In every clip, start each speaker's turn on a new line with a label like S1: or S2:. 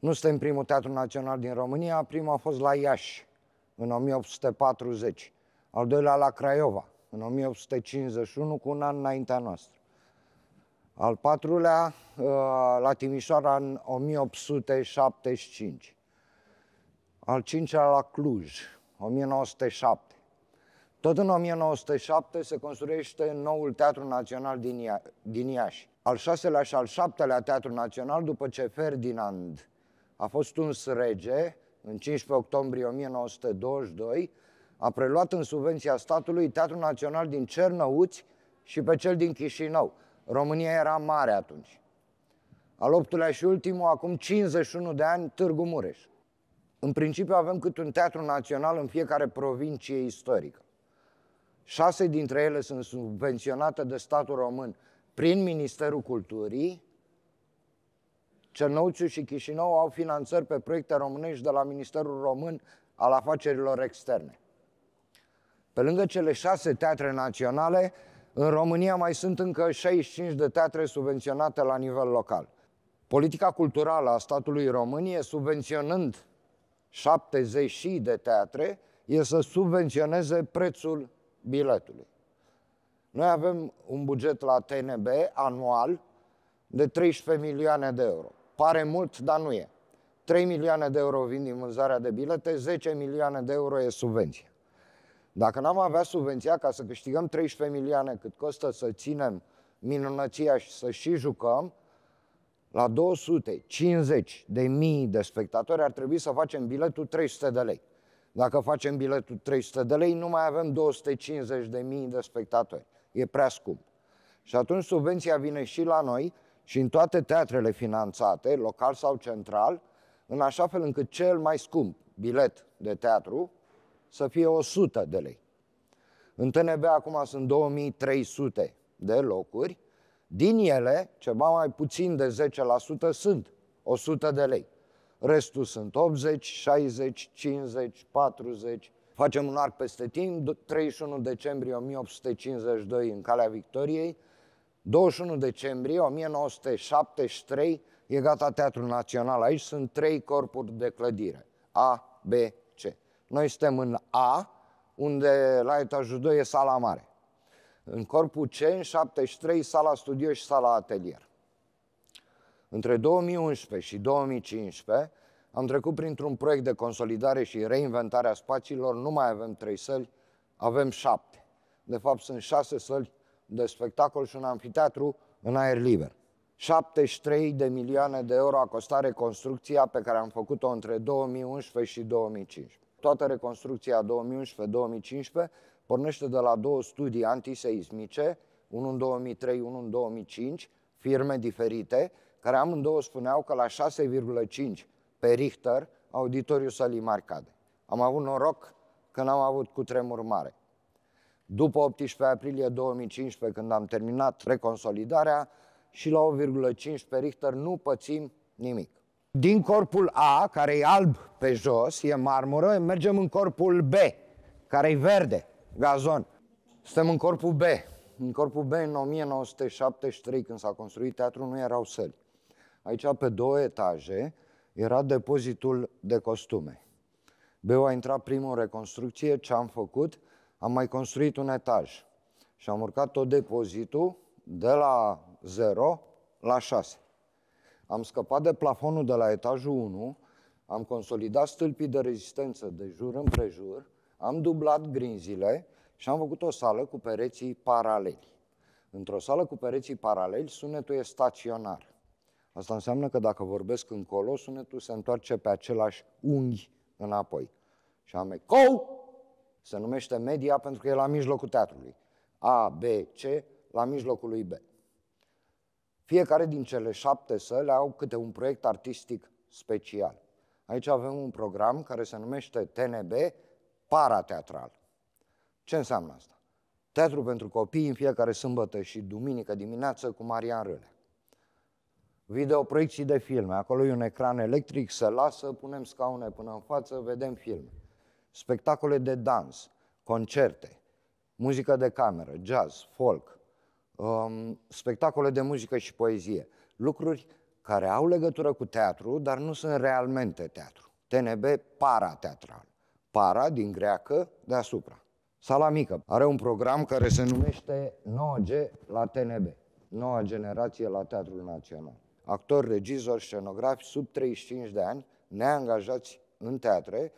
S1: Nu suntem primul teatru național din România, primul a fost la Iași, în 1840, al doilea la Craiova, în 1851, cu un an înaintea noastră. Al patrulea uh, la Timișoara în 1875. Al cincilea la Cluj, 1907. Tot în 1907 se construiește noul Teatru Național din, Ia- din Iași. Al șaselea și al șaptelea Teatru Național după ce Ferdinand a fost un rege în 15 octombrie 1922, a preluat în subvenția statului Teatrul Național din Cernăuți și pe cel din Chișinău. România era mare atunci. Al optulea și ultimul, acum 51 de ani, Târgu Mureș. În principiu avem cât un teatru național în fiecare provincie istorică. Șase dintre ele sunt subvenționate de statul român prin Ministerul Culturii, Cernăuțiu și Chișinău au finanțări pe proiecte românești de la Ministerul Român al Afacerilor Externe. Pe lângă cele șase teatre naționale, în România mai sunt încă 65 de teatre subvenționate la nivel local. Politica culturală a statului Românie, subvenționând 70 de teatre, e să subvenționeze prețul biletului. Noi avem un buget la TNB anual de 13 milioane de euro. Pare mult, dar nu e. 3 milioane de euro vin din vânzarea de bilete, 10 milioane de euro e subvenție. Dacă n-am avea subvenția ca să câștigăm 13 milioane cât costă să ținem minunăția și să și jucăm, la 250 de mii de spectatori ar trebui să facem biletul 300 de lei. Dacă facem biletul 300 de lei, nu mai avem 250 de mii de spectatori. E prea scump. Și atunci subvenția vine și la noi, și în toate teatrele finanțate, local sau central, în așa fel încât cel mai scump bilet de teatru să fie 100 de lei. În TNB acum sunt 2300 de locuri, din ele, ceva mai puțin de 10% sunt 100 de lei. Restul sunt 80, 60, 50, 40. Facem un arc peste timp, 31 decembrie 1852 în Calea Victoriei, 21 decembrie 1973 e gata Teatrul Național. Aici sunt trei corpuri de clădire. A, B, C. Noi suntem în A, unde la etajul 2 e sala mare. În corpul C, în 73, sala studio și sala atelier. Între 2011 și 2015 am trecut printr-un proiect de consolidare și reinventare a spațiilor. Nu mai avem trei săli, avem șapte. De fapt, sunt șase săli de spectacol și un amfiteatru în aer liber. 73 de milioane de euro a costat reconstrucția pe care am făcut-o între 2011 și 2015. Toată reconstrucția 2011-2015 pornește de la două studii antiseismice, unul în 2003, unul în 2005, firme diferite, care amândouă spuneau că la 6,5 pe Richter auditoriu să li marcade. Am avut noroc că n-am avut cu tremur mare. După 18 aprilie 2015, când am terminat reconsolidarea, și la 1,5 pe Richter nu pățim nimic. Din corpul A, care e alb pe jos, e marmură, mergem în corpul B, care e verde, gazon. Suntem în corpul B. În corpul B, în 1973, când s-a construit teatrul, nu erau săli. Aici, pe două etaje, era depozitul de costume. B-ul a intrat primul în reconstrucție, ce am făcut? am mai construit un etaj și am urcat tot depozitul de la 0 la 6. Am scăpat de plafonul de la etajul 1, am consolidat stâlpii de rezistență de jur împrejur, am dublat grinzile și am făcut o sală cu pereții paraleli. Într-o sală cu pereții paraleli, sunetul e staționar. Asta înseamnă că dacă vorbesc încolo, sunetul se întoarce pe același unghi înapoi. Și am ecou se numește media pentru că e la mijlocul teatrului. A, B, C, la mijlocul lui B. Fiecare din cele șapte săle au câte un proiect artistic special. Aici avem un program care se numește TNB Parateatral. Ce înseamnă asta? Teatru pentru copii în fiecare sâmbătă și duminică dimineață cu Marian Râlea. Videoproiecții de filme. Acolo e un ecran electric, se lasă, punem scaune până în față, vedem filme spectacole de dans, concerte, muzică de cameră, jazz, folk, um, spectacole de muzică și poezie, lucruri care au legătură cu teatru, dar nu sunt realmente teatru. TNB teatral. Para din greacă deasupra. Sala mică are un program care se numește 9G la TNB. Noua generație la Teatrul Național. Actori, regizori, scenografi sub 35 de ani, neangajați în teatre,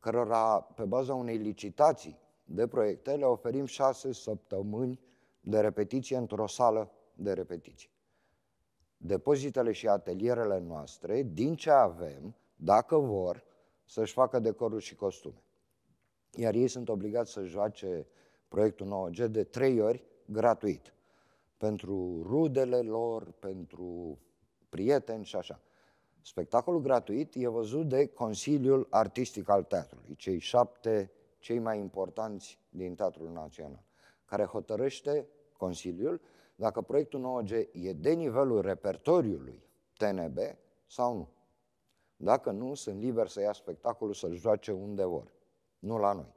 S1: cărora, pe baza unei licitații de proiecte, le oferim șase săptămâni de repetiție într-o sală de repetiție. Depozitele și atelierele noastre, din ce avem, dacă vor, să-și facă decoruri și costume. Iar ei sunt obligați să joace proiectul 9G de trei ori gratuit. Pentru rudele lor, pentru prieteni și așa. Spectacolul gratuit e văzut de Consiliul Artistic al Teatrului, cei șapte cei mai importanți din Teatrul Național, care hotărăște Consiliul dacă proiectul 9G e de nivelul repertoriului TNB sau nu. Dacă nu, sunt liber să ia spectacolul să-l joace unde vor, nu la noi.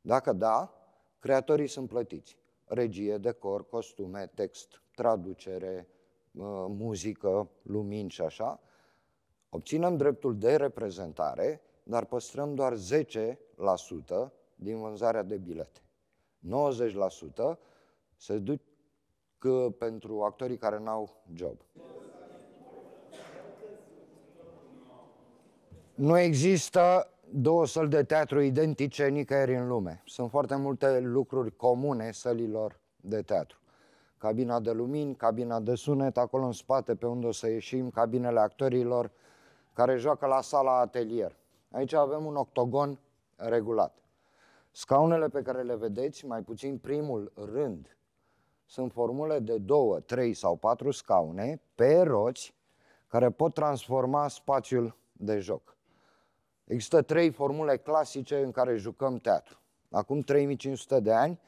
S1: Dacă da, creatorii sunt plătiți. Regie, decor, costume, text, traducere, uh, muzică, lumini și așa, Obținem dreptul de reprezentare, dar păstrăm doar 10% din vânzarea de bilete. 90% se duc că pentru actorii care n-au job. Nu există două săli de teatru identice nicăieri în lume. Sunt foarte multe lucruri comune sălilor de teatru. Cabina de lumini, cabina de sunet, acolo în spate pe unde o să ieșim, cabinele actorilor, care joacă la sala atelier. Aici avem un octogon regulat. Scaunele pe care le vedeți, mai puțin primul rând, sunt formule de două, trei sau patru scaune pe roți care pot transforma spațiul de joc. Există trei formule clasice în care jucăm teatru. Acum 3500 de ani,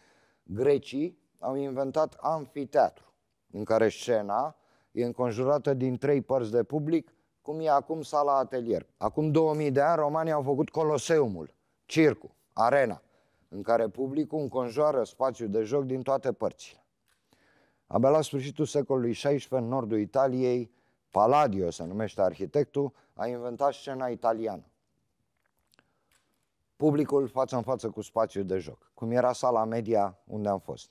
S1: grecii au inventat amfiteatru, în care scena e înconjurată din trei părți de public cum e acum sala atelier. Acum 2000 de ani romanii au făcut Coloseumul, circul, arena, în care publicul înconjoară spațiul de joc din toate părțile. Abia la sfârșitul secolului XVI, în nordul Italiei, Palladio, se numește arhitectul, a inventat scena italiană. Publicul față în față cu spațiul de joc, cum era sala media unde am fost.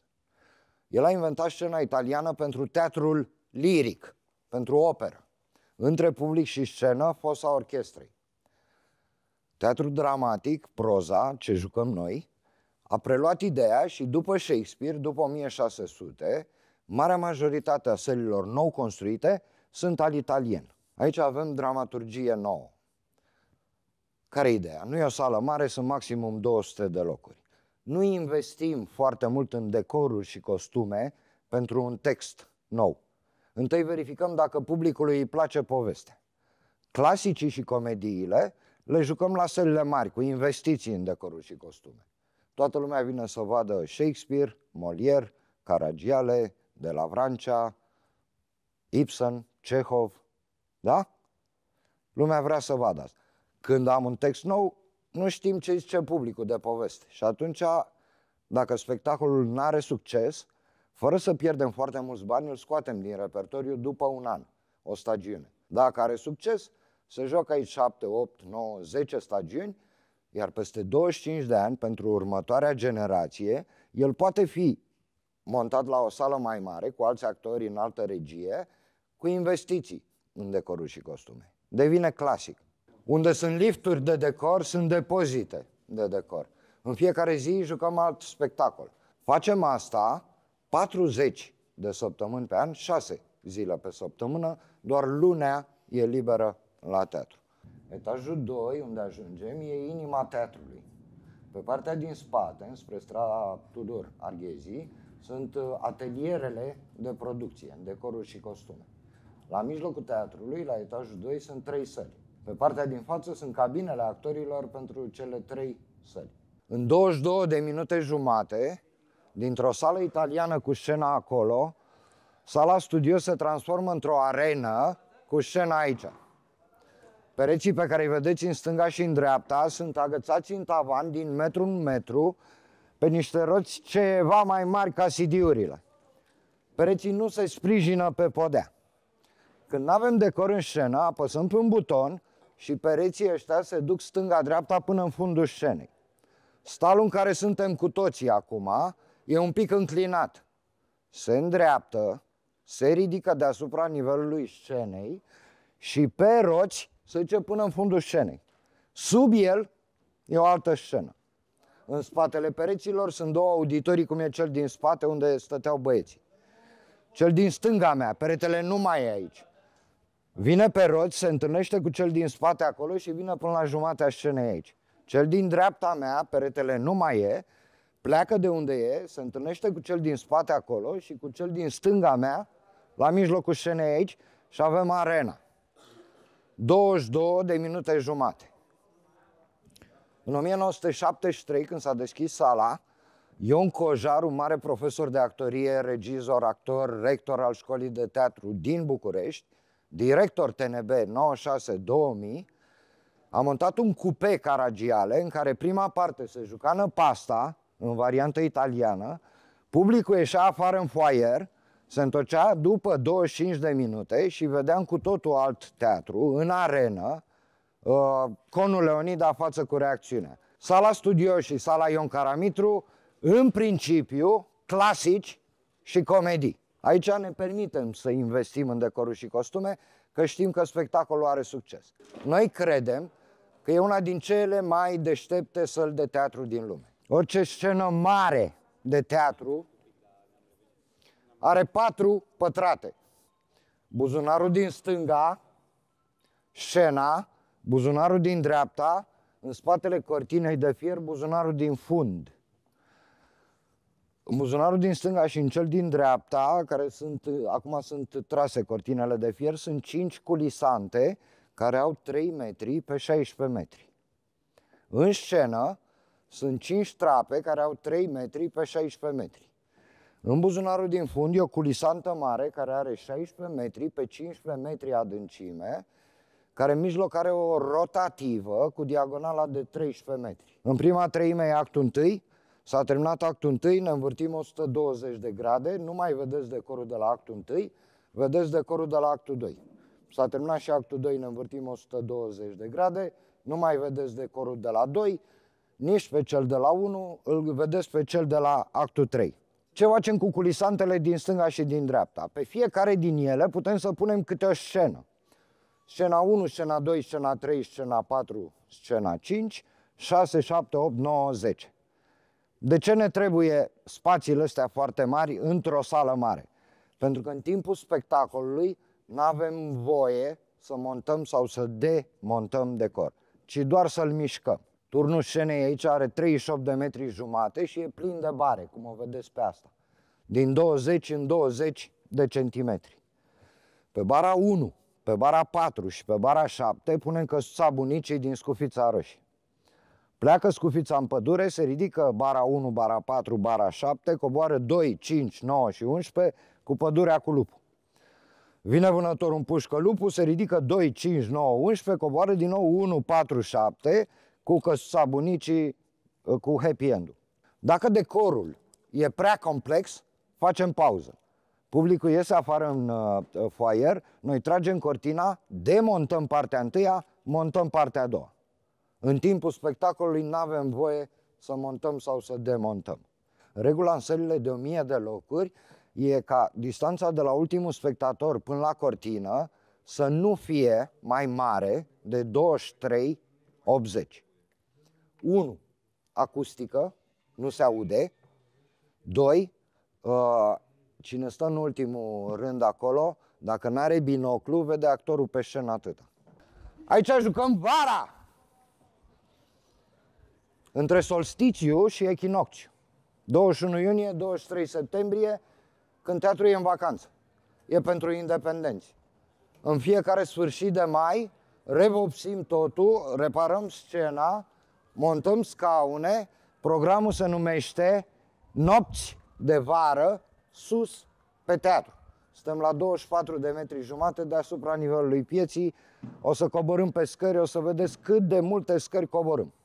S1: El a inventat scena italiană pentru teatrul liric, pentru operă între public și scenă, fosa orchestrei. Teatru dramatic, proza, ce jucăm noi, a preluat ideea și după Shakespeare, după 1600, marea majoritate a sălilor nou construite sunt al italien. Aici avem dramaturgie nouă. Care e ideea? Nu e o sală mare, sunt maximum 200 de locuri. Nu investim foarte mult în decoruri și costume pentru un text nou. Întâi verificăm dacă publicului îi place povestea. Clasicii și comediile le jucăm la sălile mari, cu investiții în decoruri și costume. Toată lumea vine să vadă Shakespeare, Molière, Caragiale, De la Vrancea, Ibsen, Cehov, da? Lumea vrea să vadă asta. Când am un text nou, nu știm ce zice publicul de poveste. Și atunci, dacă spectacolul nu are succes, fără să pierdem foarte mulți bani, îl scoatem din repertoriu după un an, o stagiune. Dacă are succes, se joacă aici 7, 8, 9, 10 stagiuni, iar peste 25 de ani, pentru următoarea generație, el poate fi montat la o sală mai mare, cu alți actori în altă regie, cu investiții în decorul și costume. Devine clasic. Unde sunt lifturi de decor, sunt depozite de decor. În fiecare zi jucăm alt spectacol. Facem asta 40 de săptămâni pe an, 6 zile pe săptămână, doar lunea e liberă la teatru. Etajul 2, unde ajungem, e inima teatrului. Pe partea din spate, spre strada Tudor Arghezii, sunt uh, atelierele de producție, în decoruri și costume. La mijlocul teatrului, la etajul 2, sunt trei săli. Pe partea din față sunt cabinele actorilor pentru cele trei săli. În 22 de minute jumate, dintr-o sală italiană cu scena acolo, sala studio se transformă într-o arenă cu scena aici. Pereții pe care îi vedeți în stânga și în dreapta sunt agățați în tavan din metru în metru pe niște roți ceva mai mari ca sidiurile. Pereții nu se sprijină pe podea. Când nu avem decor în scenă, apăsăm pe un buton și pereții ăștia se duc stânga-dreapta până în fundul scenei. Stalul în care suntem cu toții acum, e un pic înclinat. Se îndreaptă, se ridică deasupra nivelului scenei și pe roți se duce până în fundul scenei. Sub el e o altă scenă. În spatele pereților sunt două auditorii, cum e cel din spate unde stăteau băieții. Cel din stânga mea, peretele nu mai e aici. Vine pe roți, se întâlnește cu cel din spate acolo și vine până la jumatea scenei aici. Cel din dreapta mea, peretele nu mai e, pleacă de unde e, se întâlnește cu cel din spate acolo și cu cel din stânga mea, la mijlocul scenei aici, și avem arena. 22 de minute jumate. În 1973, când s-a deschis sala, Ion Cojar, un mare profesor de actorie, regizor, actor, rector al școlii de teatru din București, director TNB 96-2000, a montat un cupe caragiale în care prima parte se juca în pasta, în variantă italiană, publicul ieșea afară în foyer, se întorcea după 25 de minute și vedeam cu totul alt teatru, în arenă, uh, conul Leonida față cu reacțiunea. Sala Studio și sala Ion Caramitru, în principiu, clasici și comedii. Aici ne permitem să investim în decoruri și costume, că știm că spectacolul are succes. Noi credem că e una din cele mai deștepte săli de teatru din lume. Orice scenă mare de teatru are patru pătrate. Buzunarul din stânga, scena, buzunarul din dreapta, în spatele cortinei de fier, buzunarul din fund. În buzunarul din stânga și în cel din dreapta, care sunt, acum sunt trase cortinele de fier, sunt cinci culisante care au 3 metri pe 16 metri. În scenă, sunt 5 trape care au 3 metri pe 16 metri. În buzunarul din fund e o culisantă mare care are 16 metri pe 15 metri adâncime, care în mijloc are o rotativă cu diagonala de 13 metri. În prima treime e actul 1, s-a terminat actul 1, ne învârtim 120 de grade, nu mai vedeți decorul de la actul 1, vedeți decorul de la actul 2. S-a terminat și actul 2, ne învârtim 120 de grade, nu mai vedeți decorul de la 2, nici pe cel de la 1, îl vedeți pe cel de la actul 3. Ce facem cu culisantele din stânga și din dreapta? Pe fiecare din ele putem să punem câte o scenă. Scena 1, scena 2, scena 3, scena 4, scena 5, 6, 7, 8, 9, 10. De ce ne trebuie spațiile astea foarte mari într-o sală mare? Pentru că în timpul spectacolului nu avem voie să montăm sau să demontăm decor, ci doar să-l mișcăm. Turnul scenei aici are 38 de metri jumate și e plin de bare, cum o vedeți pe asta. Din 20 în 20 de centimetri. Pe bara 1, pe bara 4 și pe bara 7 punem căsuța bunicii din scufița roșie. Pleacă scufița în pădure, se ridică bara 1, bara 4, bara 7, coboară 2, 5, 9 și 11 cu pădurea cu lupul. Vine vânătorul în pușcă lupul, se ridică 2, 5, 9, 11, coboară din nou 1, 4, 7 cu căsuța bunicii, ă, cu happy end-ul. Dacă decorul e prea complex, facem pauză. Publicul iese afară în uh, ă, ă, foyer, noi tragem cortina, demontăm partea întâia, montăm partea a doua. În timpul spectacolului nu avem voie să montăm sau să demontăm. Regula în sările de 1000 de locuri e ca distanța de la ultimul spectator până la cortină să nu fie mai mare de 23 80. 1. Acustică, nu se aude. 2. Uh, ă, cine stă în ultimul rând acolo, dacă nu are binoclu, vede actorul pe scenă atât. Aici jucăm vara! Între solsticiu și echinocciu. 21 iunie, 23 septembrie, când teatrul e în vacanță. E pentru independenți. În fiecare sfârșit de mai, revopsim totul, reparăm scena montăm scaune, programul se numește Nopți de vară sus pe teatru. Stăm la 24 de metri jumate deasupra nivelului pieții. O să coborâm pe scări, o să vedeți cât de multe scări coborâm.